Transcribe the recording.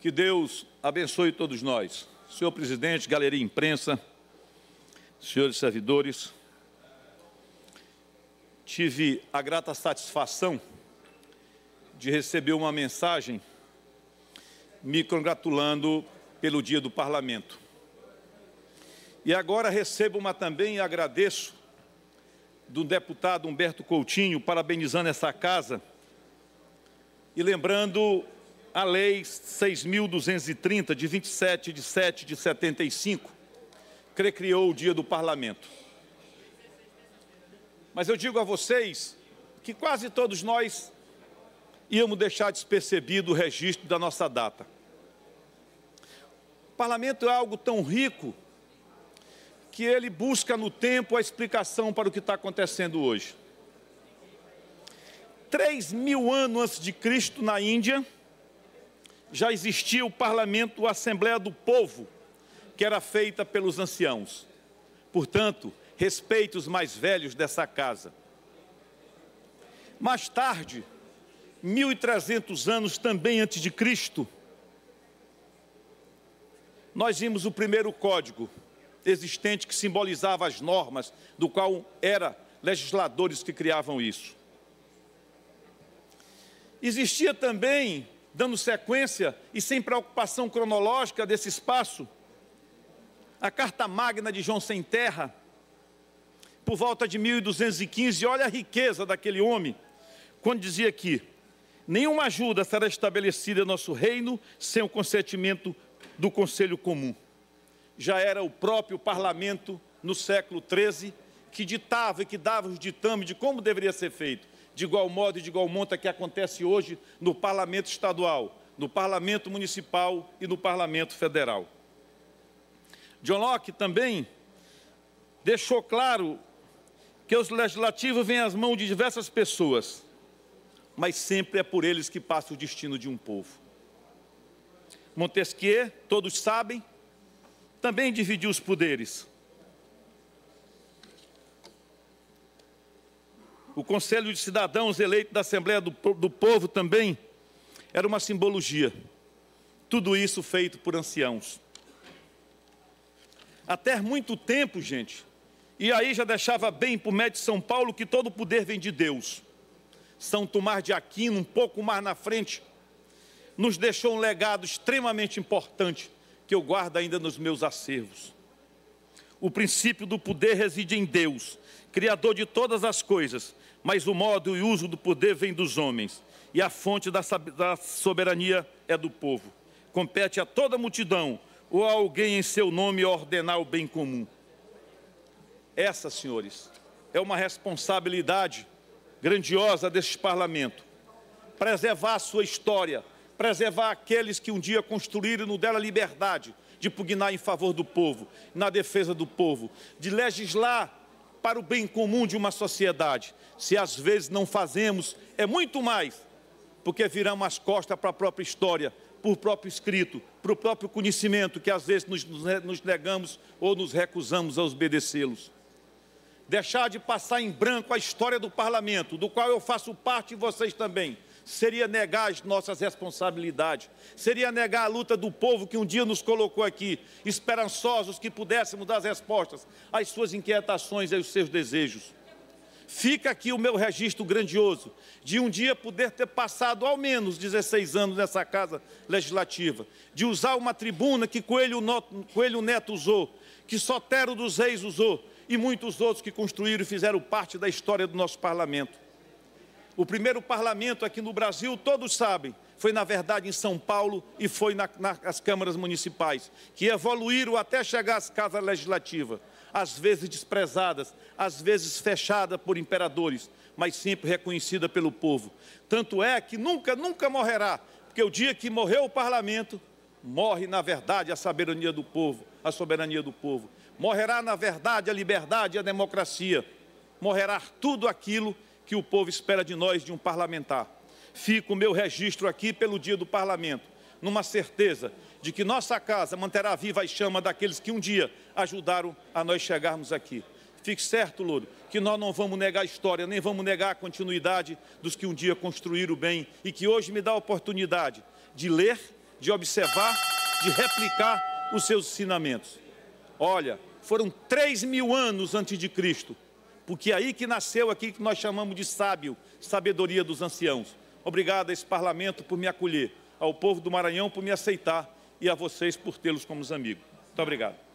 Que Deus abençoe todos nós. Senhor presidente, galeria imprensa, senhores servidores, tive a grata satisfação de receber uma mensagem me congratulando pelo dia do parlamento. E agora recebo uma também e agradeço do deputado Humberto Coutinho, parabenizando essa casa e lembrando a Lei 6.230, de 27 de 7 de 75, que criou o dia do parlamento. Mas eu digo a vocês que quase todos nós íamos deixar despercebido o registro da nossa data. O parlamento é algo tão rico que ele busca no tempo a explicação para o que está acontecendo hoje. Três mil anos antes de Cristo, na Índia, já existia o parlamento, a Assembleia do Povo, que era feita pelos anciãos. Portanto, respeite os mais velhos dessa casa. Mais tarde, 1300 anos também antes de Cristo, nós vimos o primeiro código existente que simbolizava as normas, do qual era legisladores que criavam isso. Existia também dando sequência e sem preocupação cronológica desse espaço, a Carta Magna de João Sem Terra, por volta de 1215, olha a riqueza daquele homem, quando dizia que nenhuma ajuda será estabelecida em nosso reino sem o consentimento do Conselho Comum. Já era o próprio parlamento no século XIII que ditava e que dava os ditames de como deveria ser feito de igual modo e de igual monta que acontece hoje no parlamento estadual, no parlamento municipal e no parlamento federal. John Locke também deixou claro que os legislativos vêm às mãos de diversas pessoas, mas sempre é por eles que passa o destino de um povo. Montesquieu, todos sabem, também dividiu os poderes. o Conselho de Cidadãos eleito da Assembleia do, do Povo também, era uma simbologia. Tudo isso feito por anciãos. Até muito tempo, gente, e aí já deixava bem para o médico de São Paulo que todo poder vem de Deus. São Tomás de Aquino, um pouco mais na frente, nos deixou um legado extremamente importante que eu guardo ainda nos meus acervos. O princípio do poder reside em Deus, Criador de todas as coisas, mas o modo e o uso do poder vem dos homens, e a fonte da, da soberania é do povo. Compete a toda a multidão ou a alguém em seu nome ordenar o bem comum. Essa, senhores, é uma responsabilidade grandiosa deste parlamento. Preservar a sua história, preservar aqueles que um dia construíram no dela liberdade, de pugnar em favor do povo, na defesa do povo, de legislar para o bem comum de uma sociedade. Se às vezes não fazemos, é muito mais, porque viramos as costas para a própria história, para o próprio escrito, para o próprio conhecimento, que às vezes nos, nos negamos ou nos recusamos a obedecê-los. Deixar de passar em branco a história do parlamento, do qual eu faço parte e vocês também seria negar as nossas responsabilidades, seria negar a luta do povo que um dia nos colocou aqui, esperançosos que pudéssemos dar respostas às suas inquietações e aos seus desejos. Fica aqui o meu registro grandioso de um dia poder ter passado ao menos 16 anos nessa casa legislativa, de usar uma tribuna que Coelho, Noto, Coelho Neto usou, que Sotero dos Reis usou e muitos outros que construíram e fizeram parte da história do nosso parlamento o primeiro parlamento aqui no Brasil, todos sabem, foi na verdade em São Paulo e foi na, nas câmaras municipais, que evoluíram até chegar às casas legislativas, às vezes desprezadas, às vezes fechadas por imperadores, mas sempre reconhecida pelo povo. Tanto é que nunca, nunca morrerá, porque o dia que morreu o parlamento, morre na verdade a soberania do povo, a soberania do povo. Morrerá na verdade a liberdade e a democracia. Morrerá tudo aquilo que o povo espera de nós, de um parlamentar. Fico o meu registro aqui pelo dia do parlamento, numa certeza de que nossa casa manterá viva a chama daqueles que um dia ajudaram a nós chegarmos aqui. Fique certo, Louro, que nós não vamos negar a história, nem vamos negar a continuidade dos que um dia construíram o bem e que hoje me dá a oportunidade de ler, de observar, de replicar os seus ensinamentos. Olha, foram 3 mil anos antes de Cristo porque é aí que nasceu aqui que nós chamamos de sábio, sabedoria dos anciãos. Obrigado a esse parlamento por me acolher, ao povo do Maranhão por me aceitar e a vocês por tê-los como amigos. Muito obrigado.